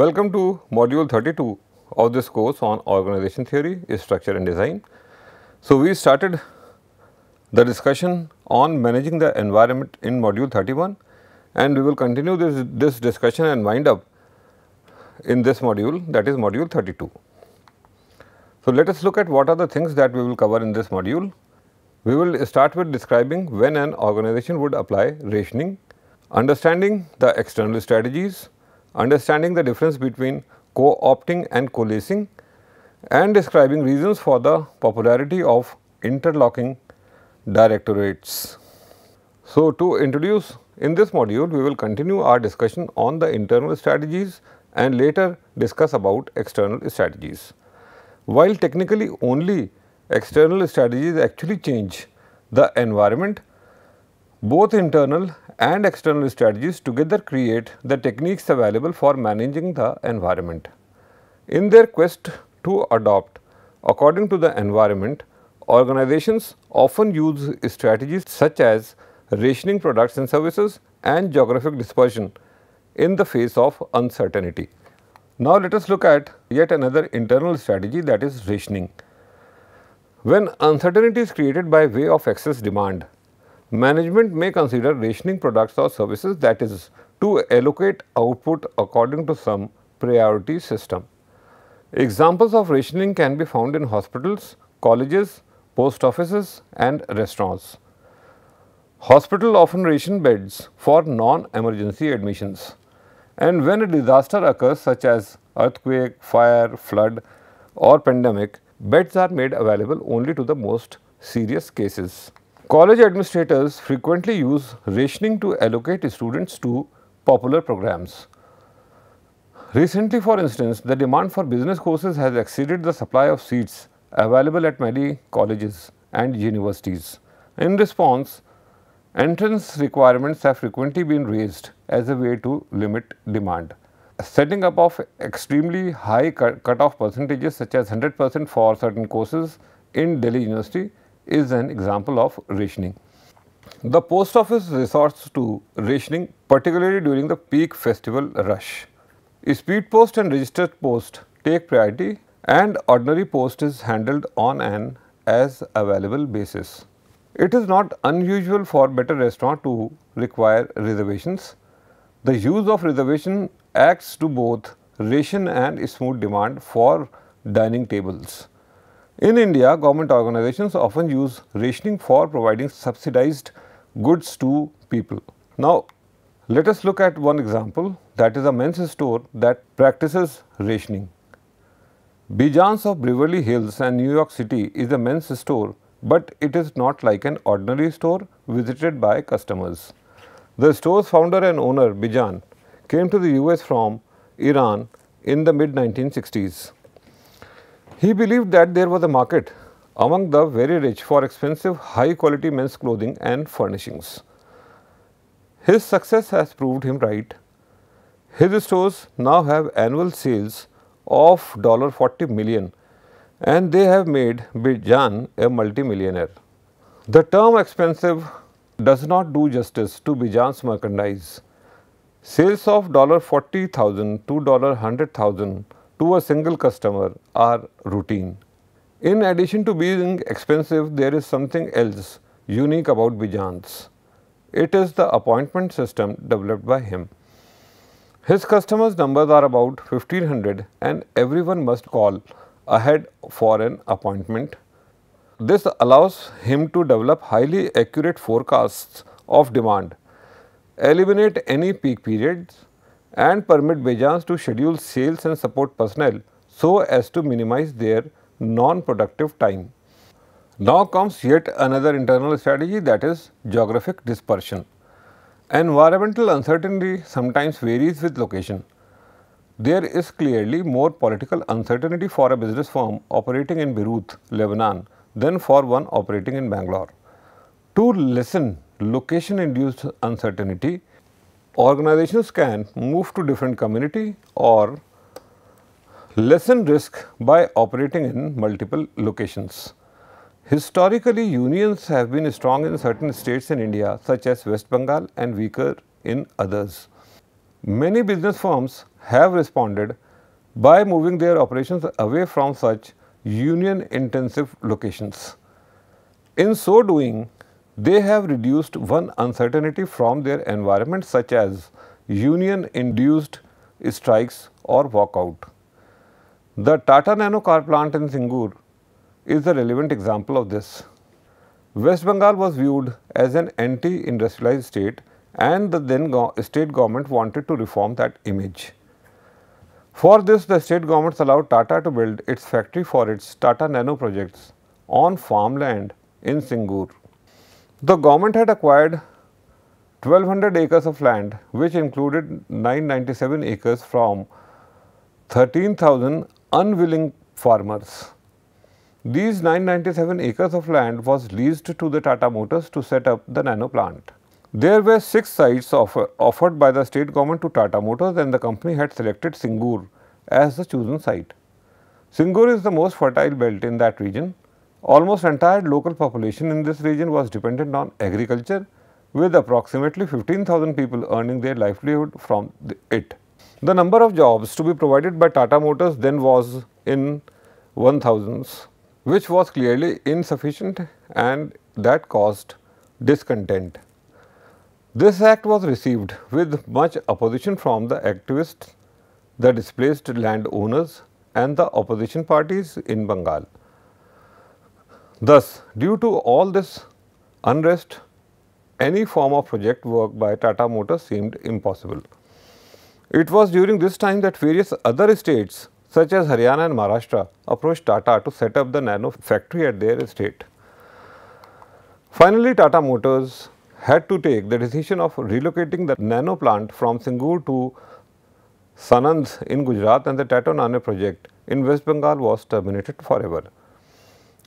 Welcome to module 32 of this course on organization theory, structure and design. So, we started the discussion on managing the environment in module 31 and we will continue this, this discussion and wind up in this module that is module 32. So, let us look at what are the things that we will cover in this module. We will start with describing when an organization would apply rationing, understanding the external strategies, understanding the difference between co-opting and coalescing and describing reasons for the popularity of interlocking directorates. So, to introduce in this module, we will continue our discussion on the internal strategies and later discuss about external strategies. While technically only external strategies actually change the environment, both internal and external strategies together create the techniques available for managing the environment. In their quest to adopt according to the environment, organizations often use strategies such as rationing products and services and geographic dispersion in the face of uncertainty. Now, let us look at yet another internal strategy that is rationing. When uncertainty is created by way of excess demand, Management may consider rationing products or services that is to allocate output according to some priority system. Examples of rationing can be found in hospitals, colleges, post offices and restaurants. Hospital often ration beds for non-emergency admissions and when a disaster occurs such as earthquake, fire, flood or pandemic, beds are made available only to the most serious cases. College administrators frequently use rationing to allocate students to popular programs. Recently, for instance, the demand for business courses has exceeded the supply of seats available at many colleges and universities. In response, entrance requirements have frequently been raised as a way to limit demand. Setting up of extremely high cut cutoff percentages such as 100 percent for certain courses in Delhi University is an example of rationing. The post office resorts to rationing particularly during the peak festival rush. Speed post and registered post take priority and ordinary post is handled on an as available basis. It is not unusual for better restaurant to require reservations. The use of reservation acts to both ration and smooth demand for dining tables. In India, government organizations often use rationing for providing subsidized goods to people. Now, let us look at one example that is a men's store that practices rationing. Bijans of Beverly Hills and New York City is a men's store, but it is not like an ordinary store visited by customers. The store's founder and owner, Bijan, came to the US from Iran in the mid 1960s. He believed that there was a market among the very rich for expensive high quality men's clothing and furnishings. His success has proved him right. His stores now have annual sales of $40 million and they have made Bijan a multimillionaire. The term expensive does not do justice to Bijan's merchandise. Sales of $40,000 to $100,000 to a single customer are routine. In addition to being expensive, there is something else unique about Bijans. It is the appointment system developed by him. His customers' numbers are about 1500 and everyone must call ahead for an appointment. This allows him to develop highly accurate forecasts of demand, eliminate any peak periods, and permit Bejans to schedule sales and support personnel so as to minimize their non-productive time. Now comes yet another internal strategy that is geographic dispersion. Environmental uncertainty sometimes varies with location. There is clearly more political uncertainty for a business firm operating in Beirut, Lebanon than for one operating in Bangalore. To lessen location induced uncertainty, organizations can move to different community or lessen risk by operating in multiple locations. Historically, unions have been strong in certain states in India such as West Bengal and weaker in others. Many business firms have responded by moving their operations away from such union intensive locations. In so doing, they have reduced one uncertainty from their environment such as union-induced strikes or walkout. The Tata Nano car plant in Singur is a relevant example of this. West Bengal was viewed as an anti-industrialized state and the then go state government wanted to reform that image. For this, the state governments allowed Tata to build its factory for its Tata Nano projects on farmland in Singur. The government had acquired 1200 acres of land which included 997 acres from 13,000 unwilling farmers. These 997 acres of land was leased to the Tata Motors to set up the nano plant. There were six sites offer, offered by the state government to Tata Motors and the company had selected Singur as the chosen site. Singur is the most fertile belt in that region Almost entire local population in this region was dependent on agriculture with approximately 15,000 people earning their livelihood from the, it. The number of jobs to be provided by Tata Motors then was in 1000s which was clearly insufficient and that caused discontent. This act was received with much opposition from the activists, the displaced landowners and the opposition parties in Bengal. Thus, due to all this unrest, any form of project work by Tata Motors seemed impossible. It was during this time that various other states such as Haryana and Maharashtra approached Tata to set up the nano factory at their estate. Finally, Tata Motors had to take the decision of relocating the nano plant from Singur to Sanand in Gujarat and the Tata Nano project in West Bengal was terminated forever.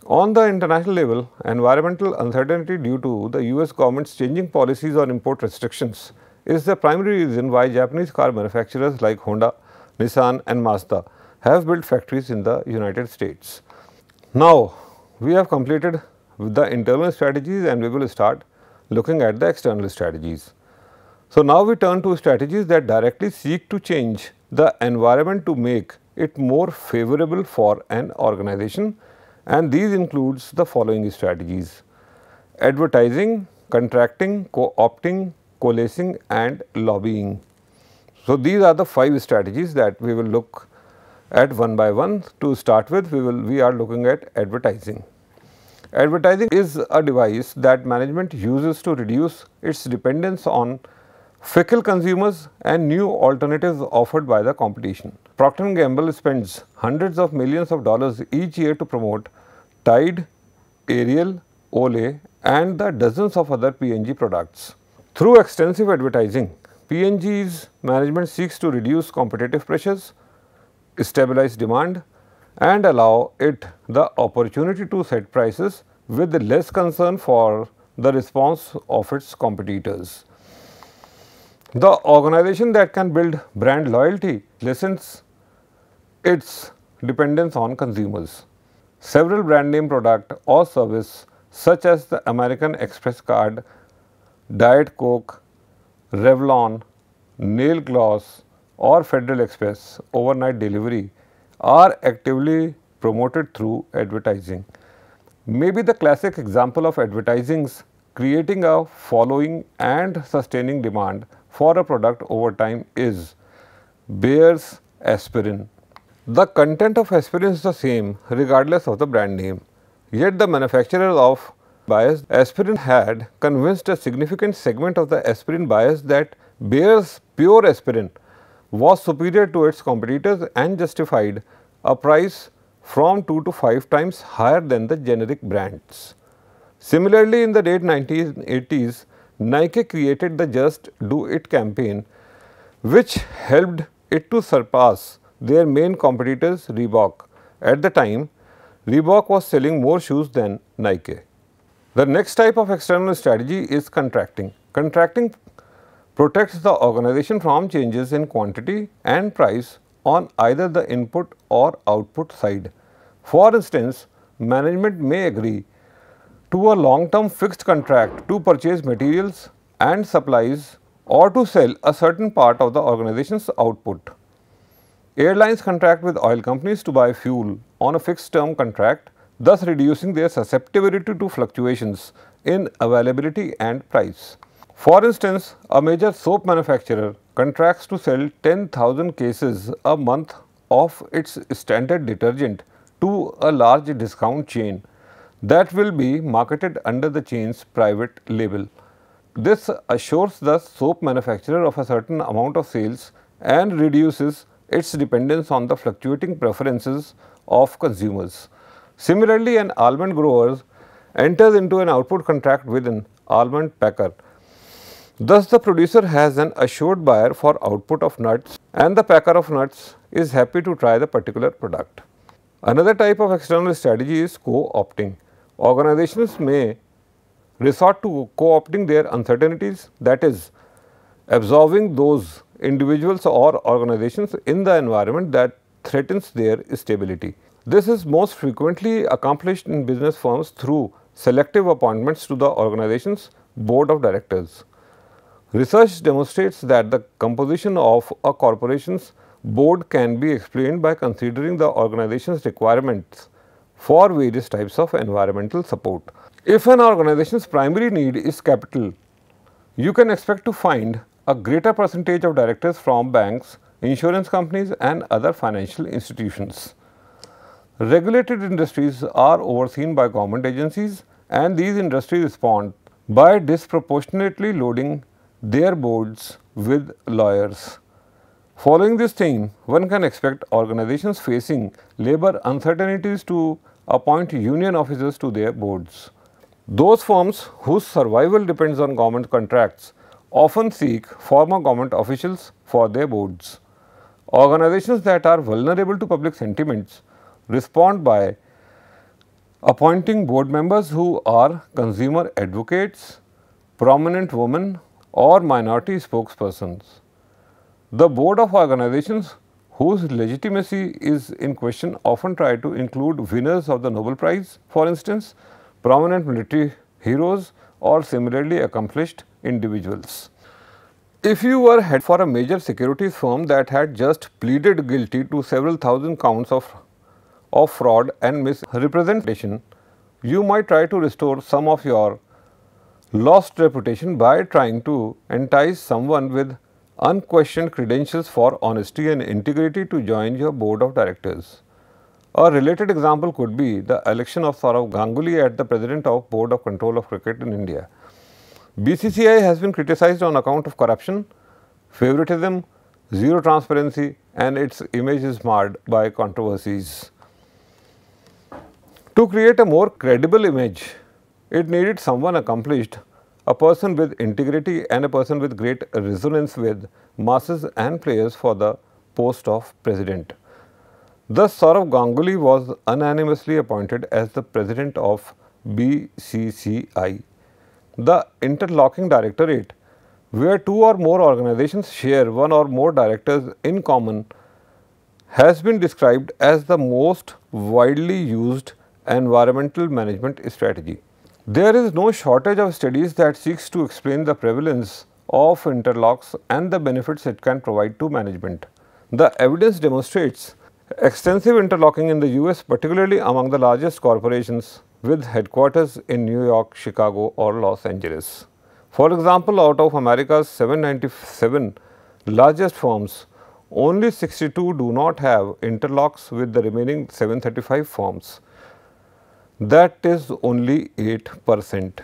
On the international level, environmental uncertainty due to the US government's changing policies on import restrictions is the primary reason why Japanese car manufacturers like Honda, Nissan and Mazda have built factories in the United States. Now, we have completed with the internal strategies and we will start looking at the external strategies. So, now we turn to strategies that directly seek to change the environment to make it more favorable for an organization and these includes the following strategies advertising, contracting, co-opting, coalescing and lobbying. So, these are the five strategies that we will look at one by one. To start with, we will we are looking at advertising. Advertising is a device that management uses to reduce its dependence on fickle consumers and new alternatives offered by the competition. Procter & Gamble spends hundreds of millions of dollars each year to promote Tide, Ariel, Olay and the dozens of other P&G products. Through extensive advertising, P&G's management seeks to reduce competitive pressures, stabilize demand and allow it the opportunity to set prices with less concern for the response of its competitors. The organization that can build brand loyalty lessens its dependence on consumers. Several brand name product or service such as the American Express card, Diet Coke, Revlon, nail gloss or Federal Express overnight delivery are actively promoted through advertising. Maybe the classic example of advertising's creating a following and sustaining demand for a product over time is bears aspirin. The content of aspirin is the same regardless of the brand name. Yet the manufacturer of Bayer's aspirin had convinced a significant segment of the aspirin buyers that Bayer's pure aspirin was superior to its competitors and justified a price from 2 to 5 times higher than the generic brands. Similarly, in the late 1980s, Nike created the Just Do It campaign which helped it to surpass their main competitors Reebok. At the time, Reebok was selling more shoes than Nike. The next type of external strategy is contracting. Contracting protects the organization from changes in quantity and price on either the input or output side. For instance, management may agree to a long-term fixed contract to purchase materials and supplies or to sell a certain part of the organization's output. Airlines contract with oil companies to buy fuel on a fixed term contract, thus reducing their susceptibility to fluctuations in availability and price. For instance, a major soap manufacturer contracts to sell 10,000 cases a month of its standard detergent to a large discount chain that will be marketed under the chain's private label. This assures the soap manufacturer of a certain amount of sales and reduces its dependence on the fluctuating preferences of consumers. Similarly, an almond grower enters into an output contract with an almond packer. Thus, the producer has an assured buyer for output of nuts and the packer of nuts is happy to try the particular product. Another type of external strategy is co-opting organizations may resort to co-opting their uncertainties that is absorbing those individuals or organizations in the environment that threatens their stability. This is most frequently accomplished in business firms through selective appointments to the organization's board of directors. Research demonstrates that the composition of a corporation's board can be explained by considering the organization's requirements for various types of environmental support. If an organization's primary need is capital, you can expect to find a greater percentage of directors from banks, insurance companies and other financial institutions. Regulated industries are overseen by government agencies and these industries respond by disproportionately loading their boards with lawyers. Following this theme, one can expect organizations facing labor uncertainties to appoint union officers to their boards. Those firms whose survival depends on government contracts often seek former government officials for their boards. Organizations that are vulnerable to public sentiments respond by appointing board members who are consumer advocates, prominent women or minority spokespersons. The board of organizations whose legitimacy is in question often try to include winners of the Nobel Prize, for instance, prominent military heroes or similarly accomplished individuals. If you were head for a major securities firm that had just pleaded guilty to several thousand counts of, of fraud and misrepresentation, you might try to restore some of your lost reputation by trying to entice someone with unquestioned credentials for honesty and integrity to join your board of directors. A related example could be the election of Saurav Ganguly as the president of Board of Control of Cricket in India. BCCI has been criticized on account of corruption, favoritism, zero transparency and its image is marred by controversies. To create a more credible image, it needed someone accomplished a person with integrity and a person with great resonance with masses and players for the post of president. Thus, Saurav Ganguly was unanimously appointed as the president of BCCI, the interlocking directorate, where two or more organizations share one or more directors in common, has been described as the most widely used environmental management strategy. There is no shortage of studies that seeks to explain the prevalence of interlocks and the benefits it can provide to management. The evidence demonstrates extensive interlocking in the US particularly among the largest corporations with headquarters in New York, Chicago or Los Angeles. For example, out of America's 797 largest firms, only 62 do not have interlocks with the remaining 735 firms that is only 8 percent.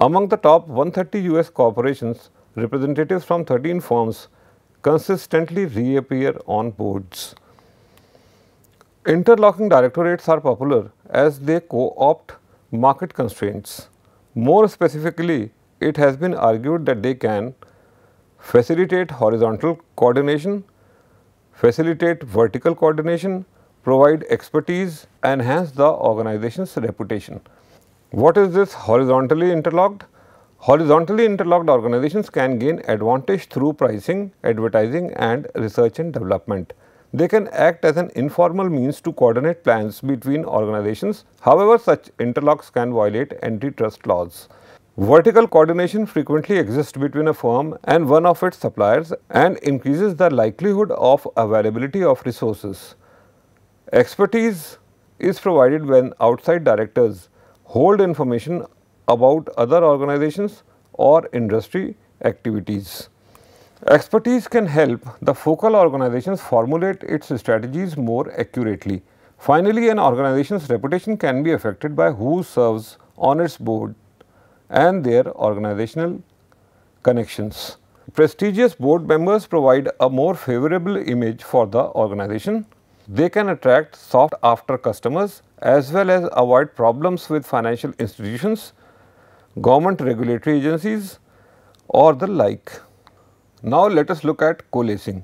Among the top 130 US corporations, representatives from 13 firms consistently reappear on boards. Interlocking directorates are popular as they co-opt market constraints. More specifically, it has been argued that they can facilitate horizontal coordination, facilitate vertical coordination, provide expertise, enhance the organization's reputation. What is this horizontally interlocked? Horizontally interlocked organizations can gain advantage through pricing, advertising and research and development. They can act as an informal means to coordinate plans between organizations. However, such interlocks can violate antitrust laws. Vertical coordination frequently exists between a firm and one of its suppliers and increases the likelihood of availability of resources. Expertise is provided when outside directors hold information about other organizations or industry activities. Expertise can help the focal organizations formulate its strategies more accurately. Finally, an organization's reputation can be affected by who serves on its board and their organizational connections. Prestigious board members provide a more favorable image for the organization they can attract soft after customers as well as avoid problems with financial institutions, government regulatory agencies or the like. Now let us look at coalescing.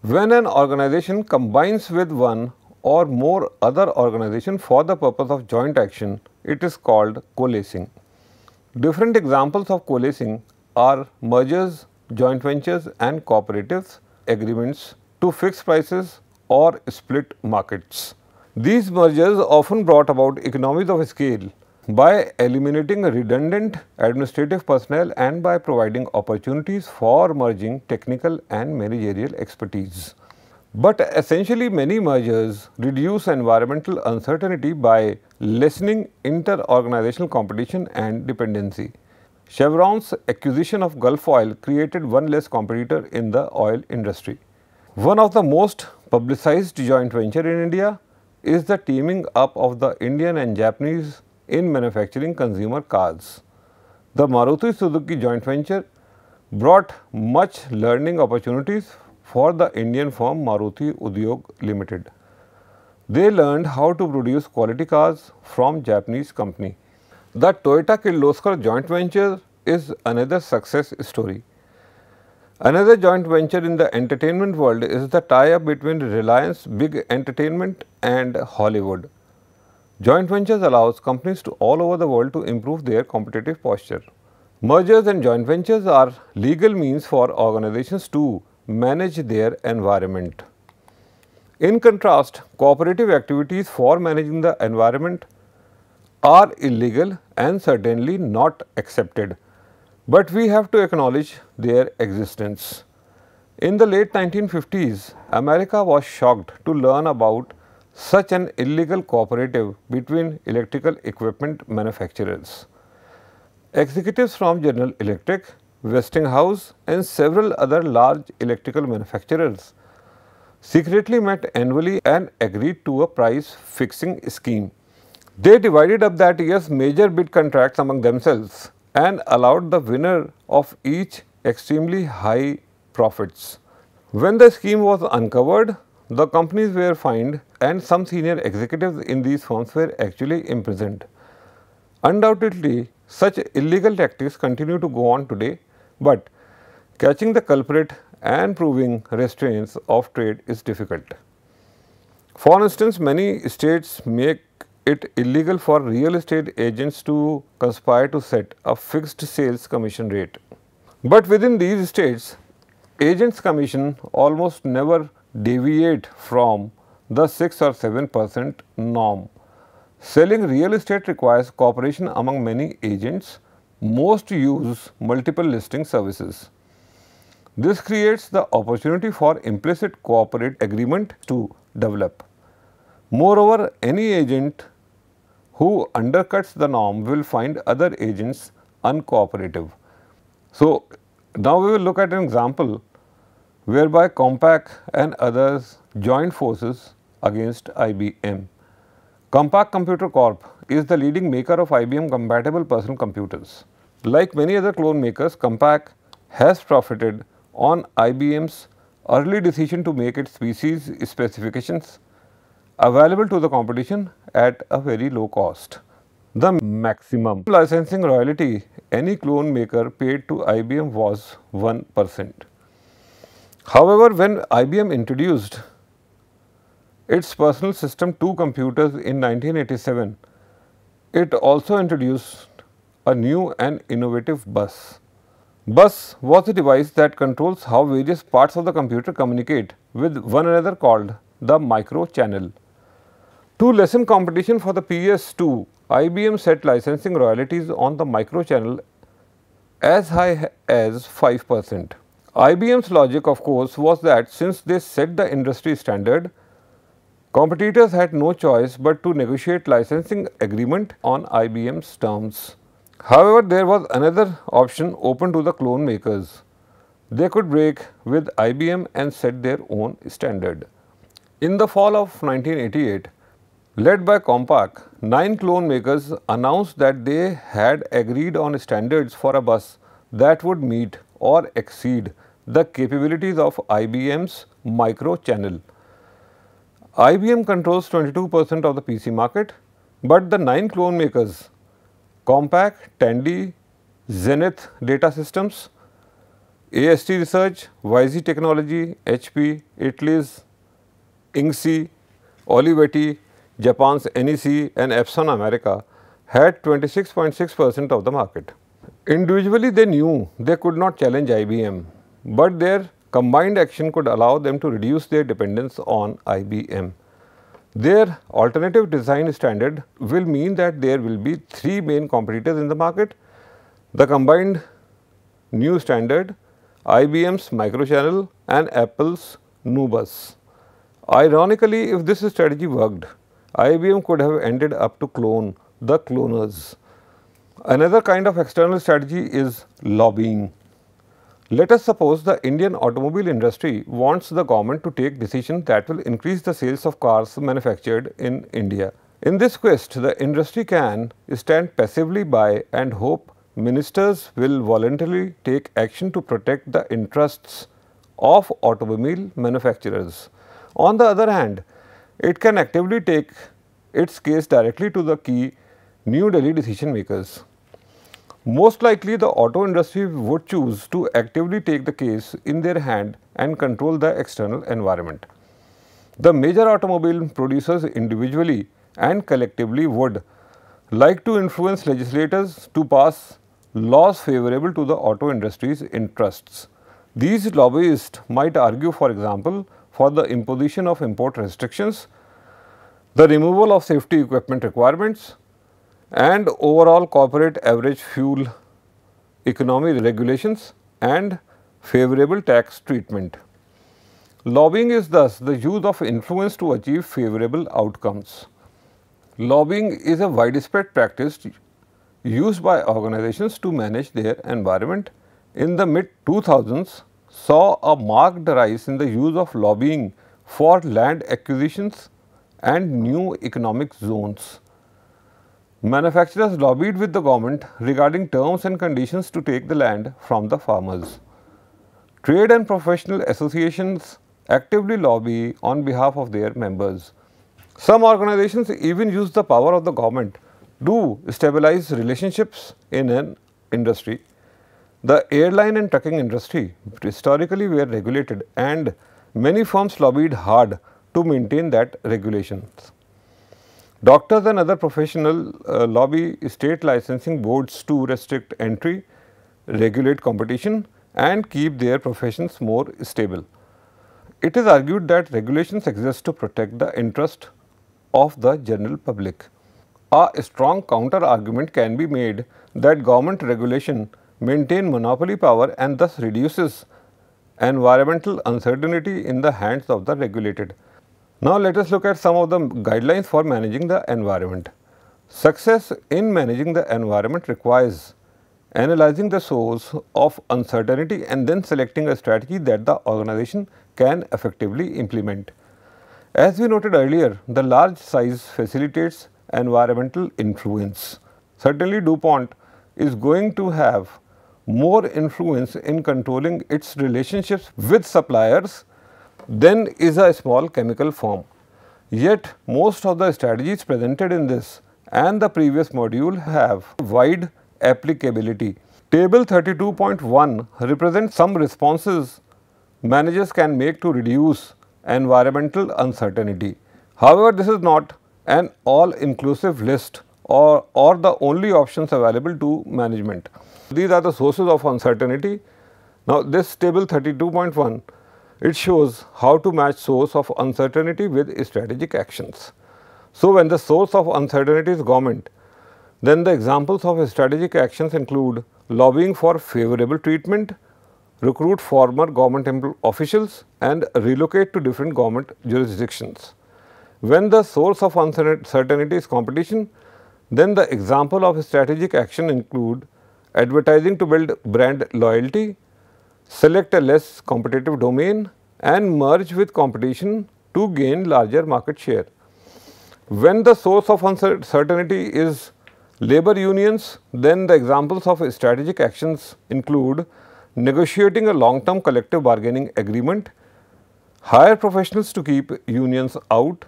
When an organization combines with one or more other organization for the purpose of joint action, it is called coalescing. Different examples of coalescing are mergers, joint ventures and cooperatives agreements to fix prices or split markets. These mergers often brought about economies of scale by eliminating redundant administrative personnel and by providing opportunities for merging technical and managerial expertise. But essentially many mergers reduce environmental uncertainty by lessening inter-organizational competition and dependency. Chevron's acquisition of Gulf Oil created one less competitor in the oil industry. One of the most publicized joint venture in India is the teaming up of the Indian and Japanese in manufacturing consumer cars. The Maruti Suzuki joint venture brought much learning opportunities for the Indian firm Maruti Udyog Limited. They learned how to produce quality cars from Japanese company. The Toyota Kirloskar joint venture is another success story. Another joint venture in the entertainment world is the tie-up between Reliance Big Entertainment and Hollywood. Joint ventures allows companies to all over the world to improve their competitive posture. Mergers and joint ventures are legal means for organizations to manage their environment. In contrast, cooperative activities for managing the environment are illegal and certainly not accepted but we have to acknowledge their existence. In the late 1950s, America was shocked to learn about such an illegal cooperative between electrical equipment manufacturers. Executives from General Electric, Westinghouse and several other large electrical manufacturers secretly met annually and agreed to a price fixing scheme. They divided up that year's major bid contracts among themselves and allowed the winner of each extremely high profits. When the scheme was uncovered, the companies were fined and some senior executives in these firms were actually imprisoned. Undoubtedly, such illegal tactics continue to go on today, but catching the culprit and proving restraints of trade is difficult. For instance, many states make it illegal for real estate agents to conspire to set a fixed sales commission rate. But within these states, agents commission almost never deviate from the 6 or 7 percent norm. Selling real estate requires cooperation among many agents. Most use multiple listing services. This creates the opportunity for implicit cooperative agreement to develop. Moreover, any agent who undercuts the norm will find other agents uncooperative. So, now we will look at an example whereby Compaq and others joined forces against IBM. Compaq Computer Corp is the leading maker of IBM compatible personal computers. Like many other clone makers, Compaq has profited on IBM's early decision to make its PC's specifications available to the competition at a very low cost. The maximum licensing royalty any clone maker paid to IBM was 1%. However, when IBM introduced its personal system 2 computers in 1987, it also introduced a new and innovative bus. Bus was a device that controls how various parts of the computer communicate with one another called the microchannel. To lessen competition for the PS2, IBM set licensing royalties on the microchannel as high as 5 percent. IBM's logic of course was that since they set the industry standard, competitors had no choice but to negotiate licensing agreement on IBM's terms. However, there was another option open to the clone makers. They could break with IBM and set their own standard. In the fall of 1988, Led by Compaq, nine clone makers announced that they had agreed on standards for a bus that would meet or exceed the capabilities of IBM's microchannel. IBM controls 22% of the PC market, but the nine clone makers Compaq, Tandy, Zenith Data Systems, AST Research, YZ Technology, HP, Italy's, Inksy, Olivetti, Japan's NEC and Epson America had 26.6 percent of the market. Individually they knew they could not challenge IBM, but their combined action could allow them to reduce their dependence on IBM. Their alternative design standard will mean that there will be three main competitors in the market, the combined new standard, IBM's microchannel and Apple's Nubus. Ironically, if this strategy worked, IBM could have ended up to clone the cloners. Another kind of external strategy is lobbying. Let us suppose the Indian automobile industry wants the government to take decisions that will increase the sales of cars manufactured in India. In this quest, the industry can stand passively by and hope ministers will voluntarily take action to protect the interests of automobile manufacturers. On the other hand, it can actively take its case directly to the key New Delhi decision makers. Most likely the auto industry would choose to actively take the case in their hand and control the external environment. The major automobile producers individually and collectively would like to influence legislators to pass laws favorable to the auto industry's interests. These lobbyists might argue for example for the imposition of import restrictions, the removal of safety equipment requirements and overall corporate average fuel economy regulations and favorable tax treatment. Lobbying is thus the use of influence to achieve favorable outcomes. Lobbying is a widespread practice used by organizations to manage their environment. In the mid 2000s, saw a marked rise in the use of lobbying for land acquisitions and new economic zones. Manufacturers lobbied with the government regarding terms and conditions to take the land from the farmers. Trade and professional associations actively lobby on behalf of their members. Some organizations even use the power of the government to stabilize relationships in an industry the airline and trucking industry historically were regulated and many firms lobbied hard to maintain that regulations. Doctors and other professional uh, lobby state licensing boards to restrict entry, regulate competition and keep their professions more stable. It is argued that regulations exist to protect the interest of the general public. A strong counter argument can be made that government regulation maintain monopoly power and thus reduces environmental uncertainty in the hands of the regulated. Now, let us look at some of the guidelines for managing the environment. Success in managing the environment requires analyzing the source of uncertainty and then selecting a strategy that the organization can effectively implement. As we noted earlier, the large size facilitates environmental influence. Certainly DuPont is going to have more influence in controlling its relationships with suppliers than is a small chemical firm. Yet, most of the strategies presented in this and the previous module have wide applicability. Table 32.1 represents some responses managers can make to reduce environmental uncertainty. However, this is not an all inclusive list or, or the only options available to management. These are the sources of uncertainty. Now, this table 32.1, it shows how to match source of uncertainty with strategic actions. So, when the source of uncertainty is government, then the examples of strategic actions include lobbying for favorable treatment, recruit former government officials and relocate to different government jurisdictions. When the source of uncertainty is competition, then the example of strategic action include advertising to build brand loyalty, select a less competitive domain and merge with competition to gain larger market share. When the source of uncertainty is labor unions, then the examples of strategic actions include negotiating a long-term collective bargaining agreement, hire professionals to keep unions out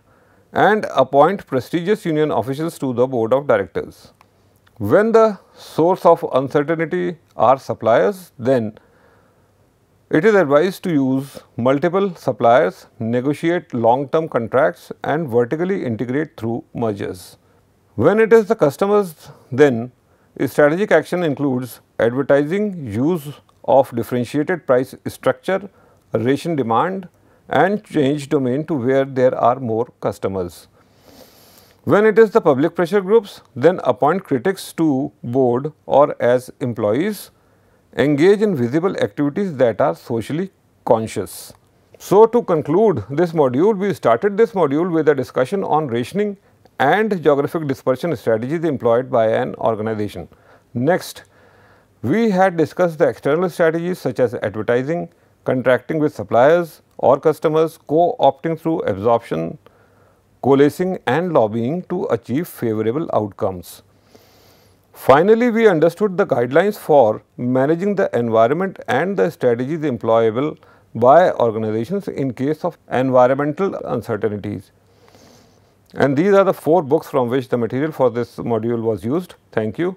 and appoint prestigious union officials to the board of directors. When the source of uncertainty are suppliers, then it is advised to use multiple suppliers, negotiate long term contracts and vertically integrate through mergers. When it is the customers, then strategic action includes advertising, use of differentiated price structure, ration demand and change domain to where there are more customers. When it is the public pressure groups, then appoint critics to board or as employees, engage in visible activities that are socially conscious. So, to conclude this module, we started this module with a discussion on rationing and geographic dispersion strategies employed by an organization. Next, we had discussed the external strategies such as advertising, contracting with suppliers or customers, co-opting through absorption, coalescing and lobbying to achieve favorable outcomes. Finally, we understood the guidelines for managing the environment and the strategies employable by organizations in case of environmental uncertainties. And these are the four books from which the material for this module was used. Thank you.